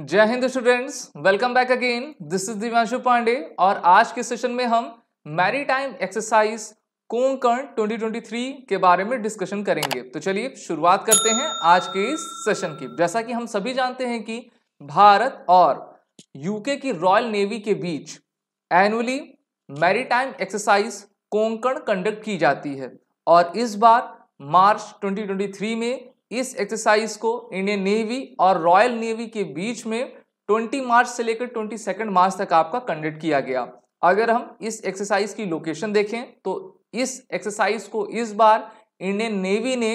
जय Hind students welcome back again this is Divyanshu Pandey और आज के सेशन में हम मैरीटाइम एक्सरसाइज कोंकण 2023 के बारे में डिस्कशन करेंगे तो चलिए शुरुआत करते हैं आज के इस सेशन की जैसा कि हम सभी जानते हैं कि भारत और यूके की रॉयल नेवी के बीच annually maritime exercise Konkan conduct की जाती है और इस बार मार्च 2023 में इस एक्सरसाइज को इंडियन नेवी और रॉयल नेवी के बीच में 20 मार्च से लेकर 22 मार्च तक आपका कंडक्ट किया गया अगर हम इस एक्सरसाइज की लोकेशन देखें तो इस एक्सरसाइज को इस बार इंडियन नेवी ने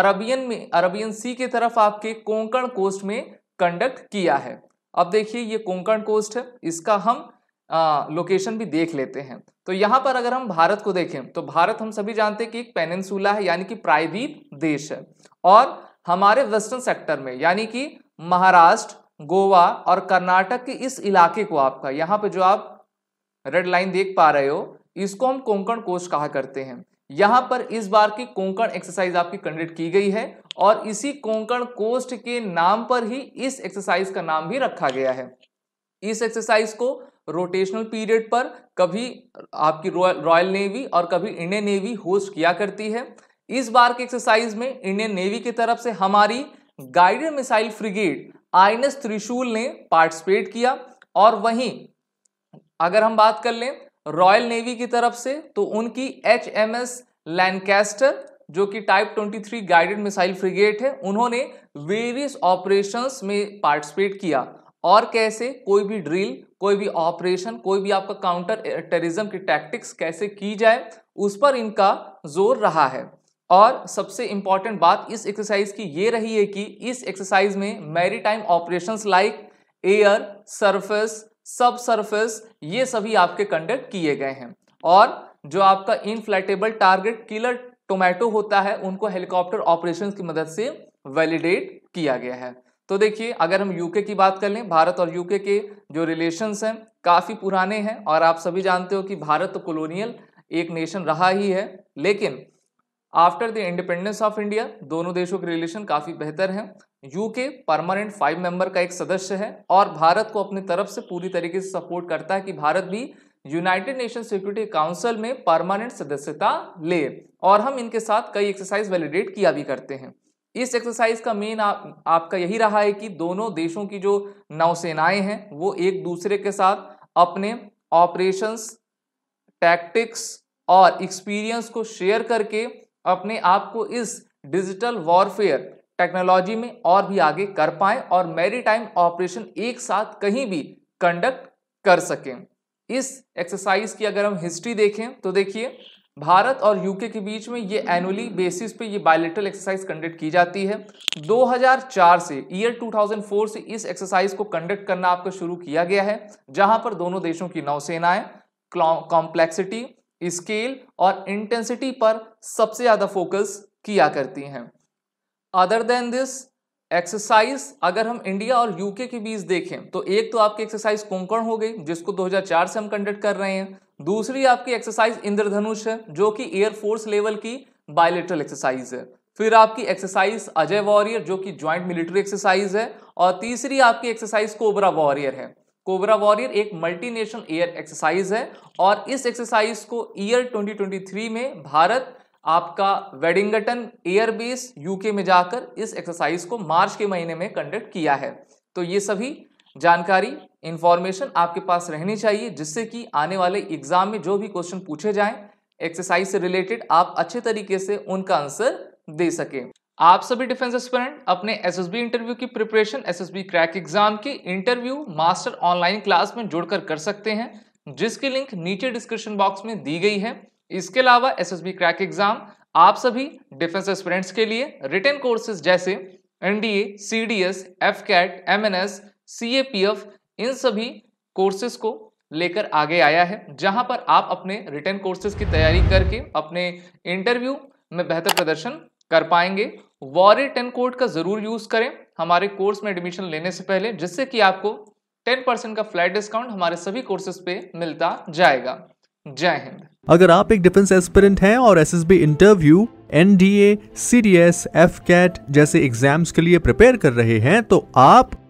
अरबियन में अरबियन सी की तरफ आपके कोंकण कोस्ट में कंडक्ट किया है अब देखिए ये कोंकण कोस्ट है इसका हम लोकेशन भी देख लेते हैं तो यहाँ पर अगर हम भारत को देखें तो भारत हम सभी जानते हैं कि एक पेनेंसूला है यानी कि प्रायद्वीप देश है और हमारे वेस्टर्न सेक्टर में यानी कि महाराष्ट्र गोवा और कर्नाटक के इस इलाके को आपका यहाँ पे जो आप रेड लाइन देख पा रहे हो इसको हम कोंकण कोष कहा करते हैं यहाँ पर इस बार की कोंकण एक्सरसाइज आपकी कंडक्ट की गई है और इसी कोंकण कोस्ट के नाम पर ही इस एक्सरसाइज का नाम भी रखा गया है इस एक्सरसाइज को रोटेशनल पीरियड पर कभी आपकी रॉयल नेवी और कभी इंडियन नेवी होस्ट किया करती है इस बार के एक्सरसाइज में इंडियन नेवी की तरफ से हमारी गाइडेड मिसाइल फ्रिगेड आई त्रिशूल ने पार्टिसिपेट किया और वहीं अगर हम बात कर लें रॉयल नेवी की तरफ से तो उनकी एच एम एस जो कि टाइप 23 गाइडेड मिसाइल फ्रिगेट है उन्होंने वेरियस ऑपरेशंस में पार्टिसिपेट किया और कैसे कोई भी ड्रिल कोई भी ऑपरेशन कोई भी आपका काउंटर टेररिज्म की टैक्टिक्स कैसे की जाए उस पर इनका जोर रहा है और सबसे इंपॉर्टेंट बात इस एक्सरसाइज की ये रही है कि इस एक्सरसाइज में maritime operations like air surface subsurface ये सभी आपके कंडक्ट किए गए हैं और जो आपका इनफ्लैटेबल टारगेट किलर टोमेटो होता है उनको हेलीकॉप्टर ऑपरेशन की मदद से वैलिडेट किया गया है तो देखिए अगर हम यूके की बात कर लें भारत और यूके के जो रिलेशंस हैं काफ़ी पुराने हैं और आप सभी जानते हो कि भारत तो कॉलोनियल एक नेशन रहा ही है लेकिन after the independence of India दोनों देशों के रिलेशन काफ़ी बेहतर हैं यूके परमानेंट फाइव मेंबर का एक सदस्य है और भारत को अपनी तरफ से पूरी तरीके से सपोर्ट करता है कि भारत भी यूनाइटेड नेशन सिक्योरिटी काउंसिल में परमानेंट सदस्यता ले और हम इनके साथ कई एक्सरसाइज वैलिडेट किया भी करते हैं इस एक्सरसाइज का मेन आप, आपका यही रहा है कि दोनों देशों की जो नौसेनाएं हैं वो एक दूसरे के साथ अपने ऑपरेशंस टैक्टिक्स और एक्सपीरियंस को शेयर करके अपने आप को इस डिजिटल वॉरफेयर टेक्नोलॉजी में और भी आगे कर पाए और मेरी टाइम ऑपरेशन एक साथ कहीं भी कंडक्ट कर सकें इस एक्सरसाइज की अगर हम हिस्ट्री देखें तो देखिए भारत और यूके के बीच में ये एनुअली बेसिस पे ये बायोलिटल एक्सरसाइज कंडक्ट की जाती है 2004 से ईयर 2004 से इस एक्सरसाइज को कंडक्ट करना आपका शुरू किया गया है जहां पर दोनों देशों की नौसेनाएं कॉम्प्लेक्सिटी स्केल और इंटेंसिटी पर सबसे ज़्यादा फोकस किया करती हैं अदर देन दिस एक्सरसाइज अगर हम इंडिया और यूके के बीच देखें तो एक तो आपकी एक्सरसाइज कोंकण हो गई जिसको 2004 से हम कंडक्ट कर रहे हैं दूसरी आपकी एक्सरसाइज इंद्रधनुष है जो कि एयरफोर्स लेवल की बायोलिटरल एक्सरसाइज है फिर आपकी एक्सरसाइज अजय वॉरियर जो कि ज्वाइंट मिलिट्री एक्सरसाइज है और तीसरी आपकी एक्सरसाइज कोबरा वॉरियर है कोबरा वॉरियर एक मल्टीनेशनल एयर एक्सरसाइज है और इस एक्सरसाइज को ईयर 2023 में भारत आपका वेडिंगटन एयरबेस यूके में जाकर इस एक्सरसाइज को मार्च के महीने में कंडक्ट किया है तो ये सभी जानकारी इंफॉर्मेशन आपके पास रहनी चाहिए जिससे कि आने वाले एग्जाम में जो भी क्वेश्चन पूछे जाएं एक्सरसाइज से रिलेटेड आप अच्छे तरीके से उनका आंसर दे सकें आप सभी डिफेंस स्टूडेंट अपने एसएसबी इंटरव्यू की प्रिपरेशन एसएसबी क्रैक एग्जाम के इंटरव्यू मास्टर ऑनलाइन क्लास में जुड़कर कर सकते हैं जिसकी लिंक नीचे डिस्क्रिप्शन बॉक्स में दी गई है इसके अलावा एसएसबी क्रैक एग्जाम आप सभी डिफेंस स्टूडेंट्स के लिए रिटर्न कोर्सेज जैसे NDA CDS N S C इन सभी कोर्सेज को लेकर आगे आया है जहां पर आप अपने रिटर्न कोर्सेज की तैयारी करके अपने इंटरव्यू में बेहतर प्रदर्शन कर पाएंगे वॉरे टेन कोड का जरूर यूज करें हमारे कोर्स में एडमिशन लेने से पहले जिससे कि आपको टेन परसेंट का फ्लैट डिस्काउंट हमारे सभी कोर्सेज पे मिलता जाएगा जय हिंद अगर आप एक डिफेंस एस्पिरेंट हैं और S interview N D A C D S F CAT जैसे एग्जाम्स के लिए प्रिपेयर कर रहे हैं तो आप